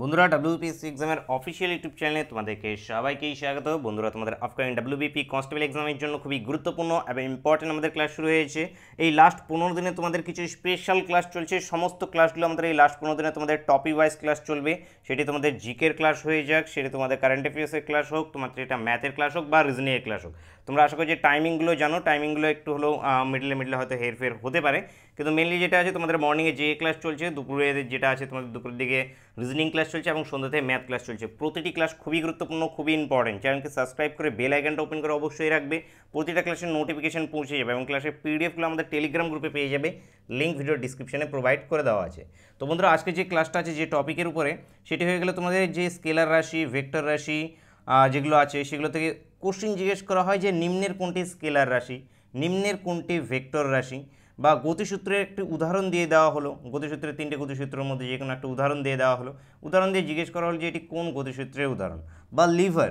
বন্ধুরা ডাব্লিউপিএসসি এক্সামের official YouTube চ্যানেলে তোমাদেরকে সবাইকেই স্বাগত বন্ধুরা তোমাদের আপকামিং ডাব্লিউবিপি কনস্টেবল এক্সামের জন্য খুবই গুরুত্বপূর্ণ এবং ইম্পর্টেন্ট আমাদের ক্লাস শুরু হয়েছে এই লাস্ট পনেরো দিনে তোমাদের কিছু স্পেশাল ক্লাস চলছে সমস্ত ক্লাসগুলো আমাদের এই লাস্ট পনেরো দিনে তোমাদের টপিক ওয়াইজ ক্লাস চলবে সেটি তোমাদের জিকের ক্লাস হয়ে যাক সেটি তোমাদের কারেন্ট অ্যাফেয়ার্সের ক্লাস হোক তোমাদের এটা ম্যাথের ক্লাস হোক বা রিজনিংয়ের ক্লাস হোক তোমরা আশা করি যে টাইমিংগুলো জানো টাইমিংগুলো একটু হলেও মিডলে মিডলে হয়তো হেরফের হতে পারে কিন্তু মেনলি যেটা আছে তোমাদের মর্নিংয়ে যে ক্লাস চলছে দুপুরে যেটা আছে তোমাদের দুপুরের দিকে রিজনিং ক্লাস চলছে এবং সন্ধ্যাতে থেকে ম্যাথ ক্লাস চলছে প্রতিটি ক্লাস খুবই গুরুত্বপূর্ণ খুবই ইম্পর্টেন্ট চ্যানেলকে সাবস্ক্রাইব করে বেল আইকনটা ওপেন করে অবশ্যই রাখবে প্রতিটা ক্লাসের নোটিফিকেশন পৌঁছে যাবে এবং ক্লাসের পিডিএফগুলো আমাদের টেলিগ্রাম গ্রুপে পেয়ে যাবে লিঙ্ক ভিডিও ডিসক্রিপশনে প্রোভাইড করে দেওয়া আছে তো বন্ধুরা আজকে যে ক্লাসটা আছে যে টপিকের উপরে সেটি হয়ে গেলে তোমাদের যে স্কেলার রাশি ভেক্টর রাশি যেগুলো আছে সেগুলো থেকে কোশ্চিন জিজ্ঞেস করা হয় যে নিম্নের কোনটি স্কেলার রাশি নিম্নের কোনটি ভেক্টর রাশি বা গতিসূত্রের একটি উদাহরণ দিয়ে দেওয়া হলো গতিসূত্রের তিনটে গতিসূত্রের মধ্যে যে কোনো একটা উদাহরণ দিয়ে দেওয়া হলো উদাহরণ দিয়ে জিজ্ঞেস করা হলো যে এটি কোন গতিসূত্রের উদাহরণ বা লিভার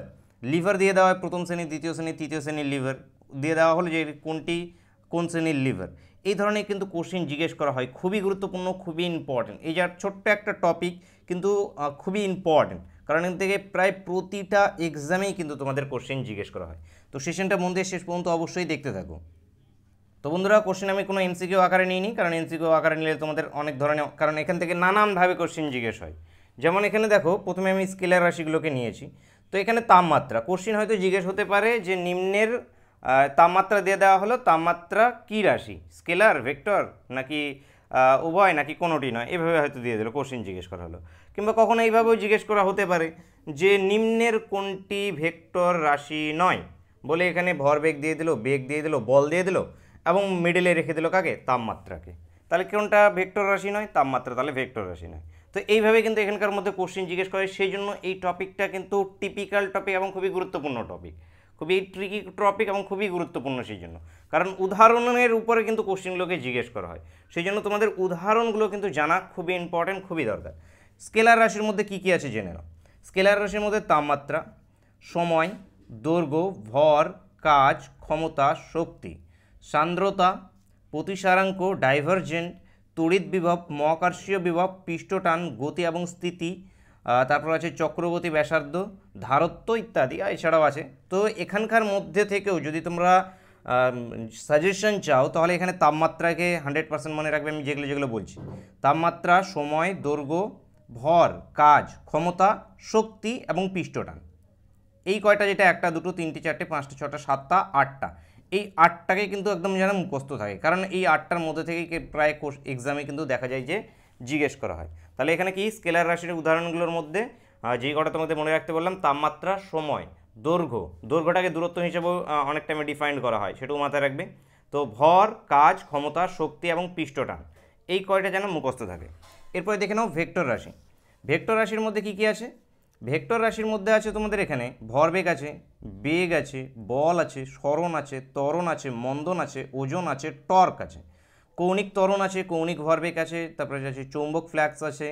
লিভার দিয়ে দেওয়া হয় প্রথম শ্রেণী দ্বিতীয় শ্রেণী তৃতীয় শ্রেণীর লিভার দিয়ে দেওয়া হলো যে কোনটি কোন শ্রেণীর লিভার এই ধরনের কিন্তু কোশ্চিন জিজ্ঞেস করা হয় খুবই গুরুত্বপূর্ণ খুবই ইম্পর্ট্যান্ট এই যার ছোট্ট একটা টপিক কিন্তু খুবই ইম্পর্ট্যান্ট কারণ এখান থেকে প্রায় প্রতিটা এক্সামেই কিন্তু তোমাদের কোশ্চেন জিজ্ঞেস করা হয় তো সেশনটা মন দিয়ে শেষ পর্যন্ত অবশ্যই দেখতে থাকো তো বন্ধুরা কোশ্চেন আমি কোনো এমসিকিউ আকারে নিইনি কারণ এমসিকিউ আকারে নিলে তোমাদের অনেক ধরনের কারণ এখান থেকে নানানভাবে কোশ্চেন জিজ্ঞেস হয় যেমন এখানে দেখো প্রথমে আমি স্কেলার রাশিগুলোকে নিয়েছি তো এখানে তাপমাত্রা কোশ্চেন হয়তো জিজ্ঞেস হতে পারে যে নিম্নের তাপমাত্রা দিয়ে দেওয়া হলো তাপমাত্রা কী রাশি স্কেলার ভেক্টর নাকি উভয় নাকি কোনোটি নয় এভাবে হয়তো দিয়ে দিল কোশ্চিন জিজ্ঞেস করা হলো কিংবা কখনো এইভাবেও জিজ্ঞেস করা হতে পারে যে নিম্নের কোনটি ভেক্টর রাশি নয় বলে এখানে ভরবেগ দিয়ে দিল বেগ দিয়ে দিল বল দিয়ে দিল এবং মিডলে রেখে দিল কাকে তাপমাত্রাকে তাহলে কোনটা ভেক্টর রাশি নয় তাপমাত্রা তাহলে ভেক্টর রাশি নয় তো এইভাবে কিন্তু এখানকার মধ্যে কোশ্চিন জিজ্ঞেস করে সেই জন্য এই টপিকটা কিন্তু টিপিক্যাল টপিক এবং খুবই গুরুত্বপূর্ণ টপিক খুবই ট্রিকি টপিক এবং খুবই গুরুত্বপূর্ণ সেই জন্য কারণ উদাহরণের উপরে কিন্তু কোশ্চেনগুলোকে জিজ্ঞেস করা হয় সেই জন্য তোমাদের উদাহরণগুলো কিন্তু জানা খুবই ইম্পর্ট্যান্ট খুবই দরকার স্কেলার রাশির মধ্যে কী কী আছে জেনে নাও স্কেলার রাশির মধ্যে তাপমাত্রা সময় দৈর্ঘ্য ভর কাজ ক্ষমতা শক্তি সান্দ্রতা প্রতিসারাঙ্ক ডাইভারজেন্ট তড়িৎ বিভব মহাকর্ষীয় বিভব পৃষ্ঠটান গতি এবং স্থিতি তারপর আছে চক্রবর্তী ব্যাসার্ধ ধারত্ব ইত্যাদি এছাড়াও আছে তো এখানকার মধ্যে থেকেও যদি তোমরা সাজেশন চাও তাহলে এখানে তাপমাত্রাকে হান্ড্রেড পার্সেন্ট মনে রাখবে আমি যেগুলো যেগুলো বলছি তাপমাত্রা সময় দৈর্ঘ্য ভর কাজ ক্ষমতা শক্তি এবং পৃষ্ঠটান এই কয়টা যেটা একটা দুটো তিনটে চারটে পাঁচটা ছটা সাতটা আটটা এই আটটাকে কিন্তু একদম যেন মুখস্থ থাকে কারণ এই আটটার মধ্যে থেকে প্রায় কোর্স এক্সামে কিন্তু দেখা যায় যে জিজ্ঞেস করা হয় তাহলে এখানে কি স্কেলার রাশির উদাহরণগুলোর মধ্যে যেই কটা তোমাদের মনে রাখতে বললাম তাপমাত্রা সময় দৈর্ঘ্য দৈর্ঘ্যটাকে দূরত্ব হিসেবেও অনেক টাইমে ডিফাইন্ড করা হয় সেটাও মাথায় রাখবে তো ভর কাজ ক্ষমতা শক্তি এবং পৃষ্ঠটান এই কয়টা যেন মুখস্থ থাকে এরপরে দেখে নাও ভেক্টর রাশি ভেক্টর রাশির মধ্যে কি কি আছে ভেক্টর রাশির মধ্যে আছে তোমাদের এখানে ভরবেগ আছে বেগ আছে বল আছে স্মরণ আছে ত্বরণ আছে মন্দন আছে ওজন আছে টর্ক আছে কৌণিক ত্বরণ আছে কৌণিক ভরবেগ আছে তারপরে আছে চৌম্বক ফ্ল্যাক্স আছে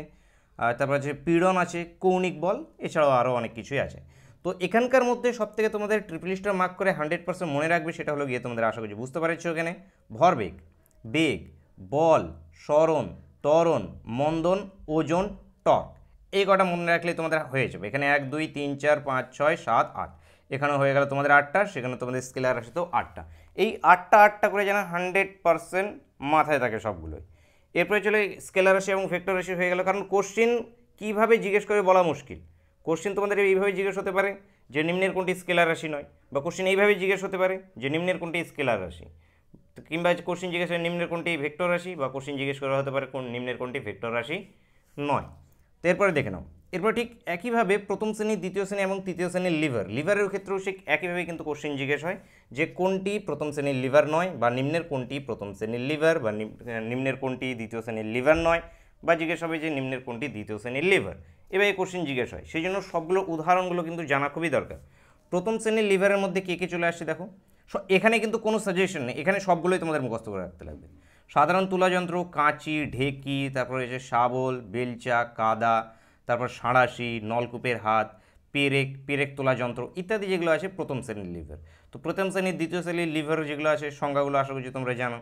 আর তারপরে আছে পীড়ন আছে কৌণিক বল এছাড়াও আরও অনেক কিছুই আছে তো এখানকার মধ্যে সবথেকে তোমাদের ট্রিপলিস্টার মার্ক করে হান্ড্রেড পার্সেন্ট মনে রাখবে সেটা হলো গিয়ে তোমাদের আশা করছি বুঝতে পারছো এখানে ভরবেগ বেগ বল স্মরণ ত্বরণ মন্দন ওজন টক এই কটা মনে রাখলে তোমাদের হয়ে যাবে এখানে এক দুই তিন চার পাঁচ ছয় সাত আট এখানে হয়ে গেল তোমাদের আটটা সেখানে তোমাদের স্কেলার আসে তো আটটা এই আটটা আটটা করে যেন হান্ড্রেড পারসেন্ট মাথায় থাকে সবগুলোই এরপরে চলে স্কেলার রাশি এবং ভেক্টর রাশি হয়ে গেল কারণ কোশ্চিন কীভাবে জিজ্ঞেস করে বলা মুশকিল কোশ্চিন তোমাদের এইভাবে জিজ্ঞেস হতে পারে যে নিম্নের কোনটি স্কেলার রাশি নয় বা কোশ্চিন এইভাবে জিজ্ঞেস হতে পারে যে নিম্নের কোনটি স্কেলার রাশি কিংবা কোশ্চিন জিজ্ঞেস করে নিম্নের কোনটি ভেক্টর রাশি বা কোশ্চিন জিজ্ঞেস করা হতে পারে কোন নিম্নের কোনটি ভেক্টর রাশি নয় তো এরপরে দেখে নাও এরপর ঠিক একইভাবে প্রথম শ্রেণী দ্বিতীয় শ্রেণী এবং তৃতীয় শ্রেণীর লিভার লিভারের ক্ষেত্রেও সে একইভাবে কিন্তু কোশ্চেন জিজ্ঞেস হয় যে কোনটি প্রথম শ্রেণীর লিভার নয় বা নিম্নের কোনটি প্রথম শ্রেণীর লিভার বা নিম্নের কোনটি দ্বিতীয় শ্রেণীর লিভার নয় বা জিজ্ঞেস হবে যে নিম্নের কোনটি দ্বিতীয় শ্রেণীর লিভার এবার এই কোশ্চেন জিজ্ঞেস হয় সেই জন্য সবগুলো উদাহরণগুলো কিন্তু জানা খুবই দরকার প্রথম শ্রেণীর লিভারের মধ্যে কে কে চলে আসছে দেখো এখানে কিন্তু কোনো সাজেশন নেই এখানে সবগুলোই তোমাদের মুখস্থ করে রাখতে লাগবে সাধারণ তুলাযন্ত্র কাঁচি ঢেকি তারপরে হচ্ছে শাবল বেলচা কাদা তারপর সাঁড়াশি নলকূপের হাত পেরেক পেরেক তোলা যন্ত্র ইত্যাদি যেগুলো আছে প্রথম শ্রেণীর লিভার তো প্রথম শ্রেণীর দ্বিতীয় শ্রেণীর লিভার যেগুলো আছে সংজ্ঞাগুলো আশা করছি তোমরা জানো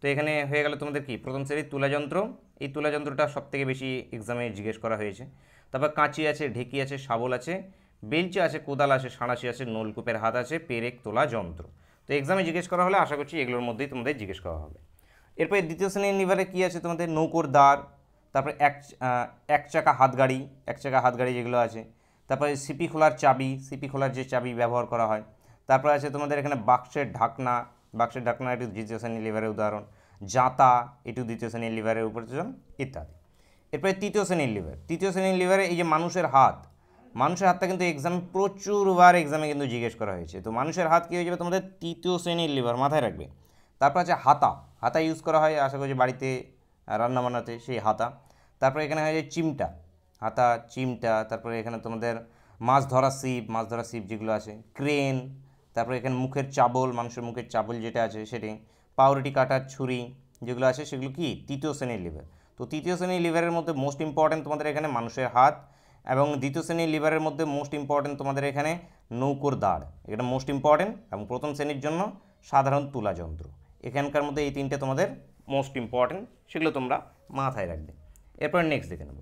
তো এখানে হয়ে গেল তোমাদের কি প্রথম শ্রেণীর তুলাযন্ত্র এই তুলাযন্ত্রটা সবথেকে বেশি এক্সামে জিজ্ঞেস করা হয়েছে তারপর কাঁচি আছে ঢেকি আছে শাবল আছে বেলচি আছে কোদাল আছে সাঁড়াশি আছে নলকূপের হাত আছে পেরেক তোলা যন্ত্র তো এক্সামে জিজ্ঞেস করা হলে আশা করছি এগুলোর মধ্যেই তোমাদের জিজ্ঞেস করা হবে এরপরে দ্বিতীয় শ্রেণীর লিভারে কী আছে তোমাদের নৌকোর দ্বার তারপরে এক এক চাকা হাত গাড়ি এক চাকা হাত গাড়ি যেগুলো আছে তারপরে সিপি খোলার চাবি সিপি খোলার যে চাবি ব্যবহার করা হয় তারপরে আছে তোমাদের এখানে বাক্সের ঢাকনা বাক্সের ঢাকনা একটু দ্বিতীয় শ্রেণীর লিভারের উদাহরণ জাঁতা এটু দ্বিতীয় শ্রেণীর লিভারের উপর ইত্যাদি এরপরে তৃতীয় শ্রেণীর লিভার তৃতীয় শ্রেণীর লিভারে এই যে মানুষের হাত মানুষের হাতটা কিন্তু এক্সাম প্রচুরবার এক্সামে কিন্তু জিজ্ঞেস করা হয়েছে তো মানুষের হাত কী হয়ে যাবে তোমাদের তৃতীয় শ্রেণীর লিভার মাথায় রাখবে তারপর আছে হাতা হাতা ইউজ করা হয় আশা করছি বাড়িতে রান্নাবান্নাতে সেই হাতা তারপরে এখানে হয় চিমটা হাতা চিমটা তারপরে এখানে তোমাদের মাছ ধরা সিপ মাছ ধরা সিপ যেগুলো আছে ক্রেন তারপরে এখানে মুখের চাবল মানুষের মুখের চাবল যেটা আছে সেটি পাউরুটি কাটার ছুরি যেগুলো আছে সেগুলো কি তৃতীয় শ্রেণীর লিভার তো তৃতীয় শ্রেণীর লিভারের মধ্যে মোস্ট ইম্পর্ট্যান্ট তোমাদের এখানে মানুষের হাত এবং দ্বিতীয় শ্রেণীর লিভারের মধ্যে মোস্ট ইম্পর্ট্যান্ট তোমাদের এখানে নৌকোর দাঁড় এটা মোস্ট ইম্পর্ট্যান্ট এবং প্রথম শ্রেণীর জন্য সাধারণ তুলা যন্ত্র এখানকার মধ্যে এই তিনটে তোমাদের মোস্ট ইম্পর্ট্যান্ট সেগুলো তোমরা মাথায় রাখবে এরপর নেক্সট দেখে নেব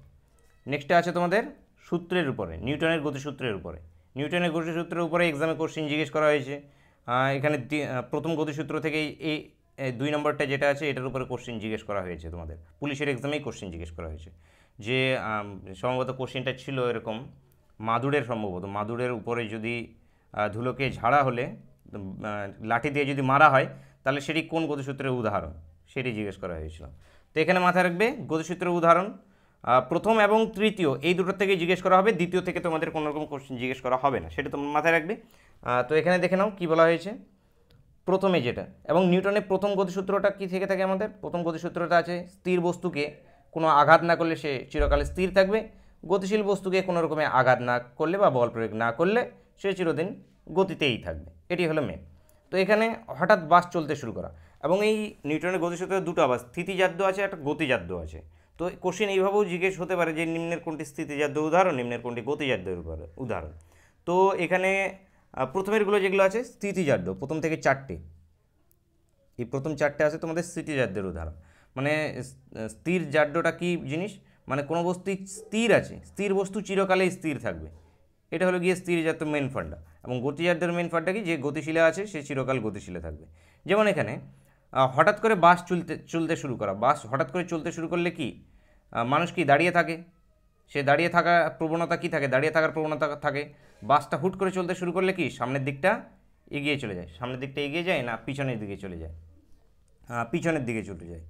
নেক্সটে আছে তোমাদের সূত্রের উপরে নিউটনের গতিসূত্রের উপরে নিউটনের গতিসূত্রের উপরে এক্সামে কোশ্চিন জিজ্ঞেস করা হয়েছে এখানে প্রথম গতিসূত্র থেকে এই দুই নম্বরটা যেটা আছে এটার উপরে কোশ্চিন জিজ্ঞেস করা হয়েছে তোমাদের পুলিশের এক্সামেই কোশ্চিন জিজ্ঞেস করা হয়েছে যে সম্ভবত কোশ্চিনটা ছিল এরকম মাদুরের সম্ভবত মাদুরের উপরে যদি ধুলোকে ঝাড়া হলে লাঠি দিয়ে যদি মারা হয় তাহলে সেটি কোন গতিসূত্রের উদাহরণ সেটি জিজ্ঞেস করা হয়েছিল তো এখানে মাথায় রাখবে গতিসূত্রের উদাহরণ প্রথম এবং তৃতীয় এই দুটোর থেকে জিজ্ঞেস করা হবে দ্বিতীয় থেকে তোমাদের কোনো রকম কোশ্চেন জিজ্ঞেস করা হবে না সেটা তোমরা মাথায় রাখবে তো এখানে দেখে নাও কী বলা হয়েছে প্রথমে যেটা এবং নিউটনের প্রথম গতিসূত্রটা কি থেকে থাকে আমাদের প্রথম গতিসূত্রটা আছে স্থির বস্তুকে কোনো আঘাত না করলে সে চিরকালে স্থির থাকবে গতিশীল বস্তুকে কোনো রকমের আঘাত না করলে বা বল প্রয়োগ না করলে সে চিরদিন গতিতেই থাকবে এটি হলো মেন তো এখানে হঠাৎ বাস চলতে শুরু করা এবং এই নিউটনের গতিসূত্রের দুটো আবার স্থিতিজাদ্য আছে একটা গতিজাদ্য আছে তো কোশ্চেন এইভাবেও জিজ্ঞেস হতে পারে যে নিম্নের কোনটি স্থিতিজাদ্য উদাহরণ নিম্নের কোনটি গতিজাদ্যের উদাহরণ তো এখানে প্রথমেরগুলো যেগুলো আছে স্থিতিজাদ্য প্রথম থেকে চারটে এই প্রথম চারটে আছে তোমাদের স্থিতিজাদ্যের উদাহরণ মানে স্থির জাড্যটা কি জিনিস মানে কোনো বস্তু স্থির আছে স্থির বস্তু চিরকালেই স্থির থাকবে এটা হলো গিয়ে জাতীয় মেন ফান্ডা এবং গতিজাদ্যের মেন ফান্ডা কি যে গতিশীলা আছে সে চিরকাল গতিশীলা থাকবে যেমন এখানে হঠাৎ করে বাস চলতে চলতে শুরু করা বাস হঠাৎ করে চলতে শুরু করলে কি মানুষ কি দাঁড়িয়ে থাকে সে দাঁড়িয়ে থাকার প্রবণতা কি থাকে দাঁড়িয়ে থাকার প্রবণতা থাকে বাসটা হুট করে চলতে শুরু করলে কি সামনের দিকটা এগিয়ে চলে যায় সামনের দিকটা এগিয়ে যায় না পিছনের দিকে চলে যায় পিছনের দিকে চলে যায়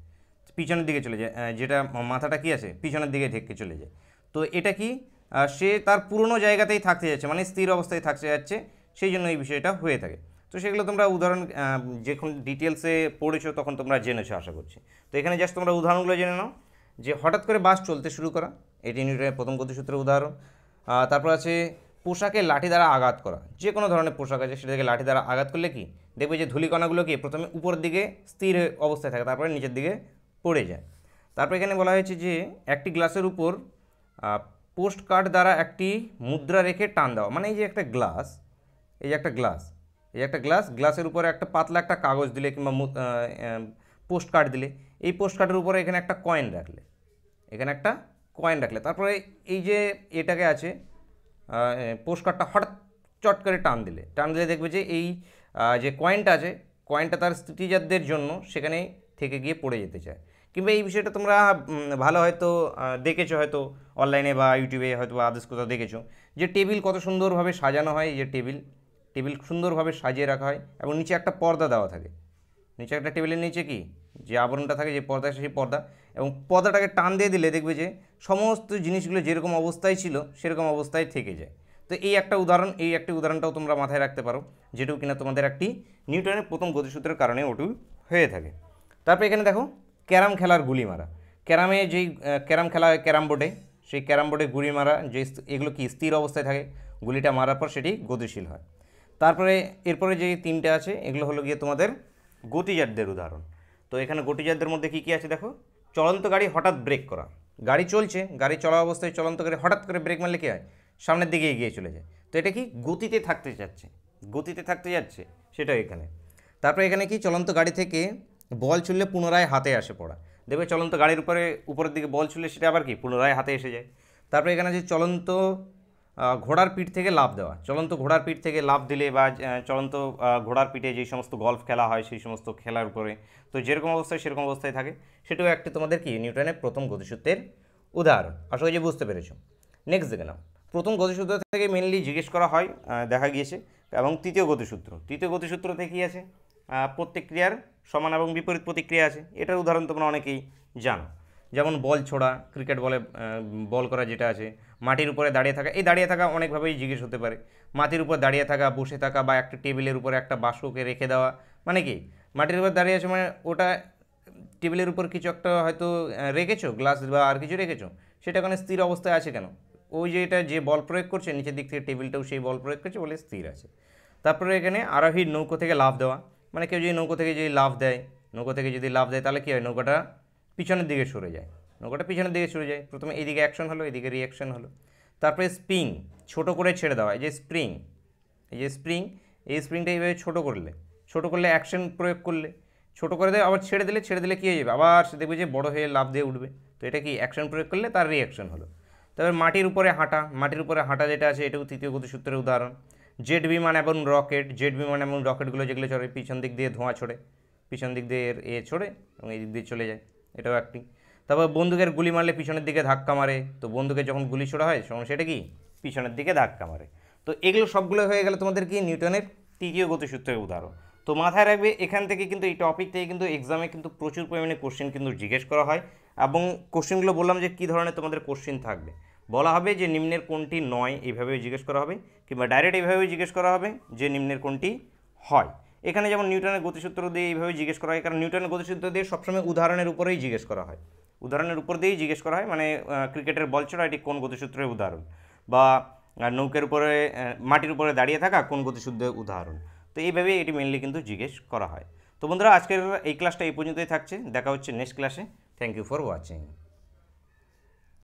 পিছনের দিকে চলে যায় যেটা মাথাটা কি আছে পিছনের দিকে ঢেকে চলে যায় তো এটা কি সে তার পুরনো জায়গাতেই থাকতে যাচ্ছে মানে স্থির অবস্থায় থাকতে যাচ্ছে সেই জন্য এই বিষয়টা হয়ে থাকে তো সেগুলো তোমরা উদাহরণ যখন ডিটেলসে পড়েছো তখন তোমরা জেনেছো আশা করছি তো এখানে জাস্ট তোমরা উদাহরণগুলো জেনে নাও যে হঠাৎ করে বাস চলতে শুরু করা এটি নিউটনের প্রথম গতিসূত্রের উদাহরণ তারপর আছে পোশাকে লাঠি দ্বারা আঘাত করা যে কোনো ধরনের পোশাক আছে সেটাকে লাঠি দ্বারা আঘাত করলে কি দেখবে যে ধুলিকণাগুলো কি প্রথমে উপর দিকে স্থির অবস্থায় থাকে তারপরে নিচের দিকে পড়ে যায় তারপর এখানে বলা হয়েছে যে একটি গ্লাসের উপর পোস্ট কার্ড দ্বারা একটি মুদ্রা রেখে টান দেওয়া মানে এই যে একটা গ্লাস এই যে একটা গ্লাস এই একটা গ্লাস গ্লাসের উপরে একটা পাতলা একটা কাগজ দিলে কিংবা পোস্ট কার্ড দিলে এই পোস্ট কার্ডের উপরে এখানে একটা কয়েন রাখলে এখানে একটা কয়েন রাখলে তারপরে এই যে এটাকে আছে পোস্ট কার্ডটা হঠাৎ চট করে টান দিলে টান দিলে দেখবে যে এই যে কয়েনটা আছে কয়েনটা তার স্থিতিজাতদের জন্য সেখানে থেকে গিয়ে পড়ে যেতে চায় কিংবা এই বিষয়টা তোমরা ভালো হয়তো দেখেছো হয়তো অনলাইনে বা ইউটিউবে হয়তো বা আদেশ কোথাও দেখেছো যে টেবিল কত সুন্দরভাবে সাজানো হয় যে টেবিল টেবিল সুন্দরভাবে সাজিয়ে রাখা হয় এবং নিচে একটা পর্দা দেওয়া থাকে নিচে একটা টেবিলের নিচে কি যে আবরণটা থাকে যে পর্দা সেই পর্দা এবং পর্দাটাকে টান দিয়ে দিলে দেখবে যে সমস্ত জিনিসগুলো যেরকম অবস্থায় ছিল সেরকম অবস্থায় থেকে যায় তো এই একটা উদাহরণ এই একটি উদাহরণটাও তোমরা মাথায় রাখতে পারো যেটুকু কিনা তোমাদের একটি নিউটনের প্রথম গতিসূত্রের কারণে ওটু হয়ে থাকে তারপর এখানে দেখো ক্যারাম খেলার গুলি মারা ক্যারামে যেই ক্যারাম খেলা হয় ক্যারাম বোর্ডে সেই ক্যারাম বোর্ডে গুলি মারা যে এগুলো কি স্থির অবস্থায় থাকে গুলিটা মারার পর সেটি গতিশীল হয় তারপরে এরপরে যে তিনটে আছে এগুলো হলো গিয়ে তোমাদের গতিজাতদের উদাহরণ তো এখানে গতিজাতদের মধ্যে কী কী আছে দেখো চলন্ত গাড়ি হঠাৎ ব্রেক করা গাড়ি চলছে গাড়ি চলা অবস্থায় চলন্ত গাড়ি হঠাৎ করে ব্রেক মারলে কী হয় সামনের দিকে এগিয়ে চলে যায় তো এটা কি গতিতে থাকতে যাচ্ছে গতিতে থাকতে যাচ্ছে সেটা এখানে তারপরে এখানে কি চলন্ত গাড়ি থেকে বল ছুললে পুনরায় হাতে আসে পড়া দেখবে চলন্ত গাড়ির উপরে উপরের দিকে বল ছুড়লে সেটা আবার কি পুনরায় হাতে এসে যায় তারপরে এখানে যে চলন্ত ঘোড়ার পিঠ থেকে লাভ দেওয়া চলন্ত ঘোড়ার পিঠ থেকে লাভ দিলে বা চলন্ত ঘোড়ার পিঠে যে সমস্ত গল্ফ খেলা হয় সেই সমস্ত খেলার উপরে তো যেরকম অবস্থায় সেরকম অবস্থায় থাকে সেটাও একটি তোমাদের কি নিউটনের প্রথম গতিসূত্রের উদাহরণ আশা করি যে বুঝতে পেরেছো নেক্সট দেখে নাও প্রথম গতিসূত্র থেকে মেনলি জিজ্ঞেস করা হয় দেখা গিয়েছে এবং তৃতীয় গতিসূত্র তৃতীয় গতিসূত্র থেকে আছে প্রতিক্রিয়ার সমান এবং বিপরীত প্রতিক্রিয়া আছে এটার উদাহরণ তোমরা অনেকেই জানো যেমন বল ছোড়া ক্রিকেট বলে বল করা যেটা আছে মাটির উপরে দাঁড়িয়ে থাকা এই দাঁড়িয়ে থাকা অনেকভাবেই জিজ্ঞেস হতে পারে মাটির উপর দাঁড়িয়ে থাকা বসে থাকা বা একটা টেবিলের উপরে একটা বাসুকে রেখে দেওয়া মানে কি মাটির উপর দাঁড়িয়ে আছে মানে ওটা টেবিলের উপর কিছু একটা হয়তো রেখেছো গ্লাস বা আর কিছু রেখেছো সেটা ওখানে স্থির অবস্থায় আছে কেন ওই যে এটা যে বল প্রয়োগ করছে নিচের দিক থেকে টেবিলটাও সেই বল প্রয়োগ করছে বলে স্থির আছে তারপরে এখানে আরোহীর নৌকো থেকে লাভ দেওয়া মানে কেউ যদি নৌকো থেকে যদি লাভ দেয় নৌকো থেকে যদি লাভ দেয় তাহলে কী হয় নৌকাটা পিছনের দিকে সরে যায় নৌকাটা পিছনের দিকে সরে যায় প্রথমে এদিকে অ্যাকশন হলো এদিকে রিয়াকশন হলো তারপরে স্প্রিং ছোট করে ছেড়ে দেওয়া এই যে স্প্রিং এই যে স্প্রিং এই স্প্রিংটা এইভাবে ছোটো করলে ছোটো করলে অ্যাকশন প্রয়োগ করলে ছোটো করে দেবে আবার ছেড়ে দিলে ছেড়ে দিলে কী হয়ে যাবে আবার সে দেখবে যে বড় হয়ে লাভ দিয়ে উঠবে তো এটা কি অ্যাকশন প্রয়োগ করলে তার রিয়াকশন হলো তারপরে মাটির উপরে হাঁটা মাটির উপরে হাঁটা যেটা আছে এটাও তৃতীয় গতিসূত্রের উদাহরণ জেট বিমান এবং রকেট জেট বিমান এবং রকেটগুলো যেগুলো চড়ে পিছন দিক দিয়ে ধোঁয়া ছড়ে পিছন দিক দিয়ে এর এ ছড়ে এবং এই দিক দিয়ে চলে যায় এটাও একটি তারপর বন্দুকের গুলি মারলে পিছনের দিকে ধাক্কা মারে তো বন্দুকে যখন গুলি ছোড়া হয় তখন সেটা কি পিছনের দিকে ধাক্কা মারে তো এগুলো সবগুলো হয়ে গেলে তোমাদের কি নিউটনের তৃতীয় গতিসূত্রের উদাহরণ তো মাথায় রাখবে এখান থেকে কিন্তু এই টপিক থেকে কিন্তু এক্সামে কিন্তু প্রচুর পরিমাণে কোশ্চেন কিন্তু জিজ্ঞেস করা হয় এবং কোশ্চেনগুলো বললাম যে কী ধরনের তোমাদের কোশ্চেন থাকবে বলা হবে যে নিম্নের কোনটি নয় এইভাবে জিজ্ঞেস করা হবে কিংবা ডাইরেক্ট এইভাবে জিজ্ঞেস করা হবে যে নিম্নের কোনটি হয় এখানে যেমন নিউটনের গতিসূত্র দিয়ে এইভাবে জিজ্ঞেস করা হয় কারণ নিউটনের গতিসূত্র দিয়ে সবসময় উদাহরণের উপরেই জিজ্ঞেস করা হয় উদাহরণের উপর দিয়েই জিজ্ঞেস করা হয় মানে ক্রিকেটের বল ছাড়া এটি কোন গতিসূত্রের উদাহরণ বা নৌকের উপরে মাটির উপরে দাঁড়িয়ে থাকা কোন গতিসূত্রের উদাহরণ তো এইভাবেই এটি মেনলি কিন্তু জিজ্ঞেস করা হয় তো বন্ধুরা আজকের এই ক্লাসটা এই পর্যন্তই থাকছে দেখা হচ্ছে নেক্সট ক্লাসে থ্যাংক ইউ ফর ওয়াচিং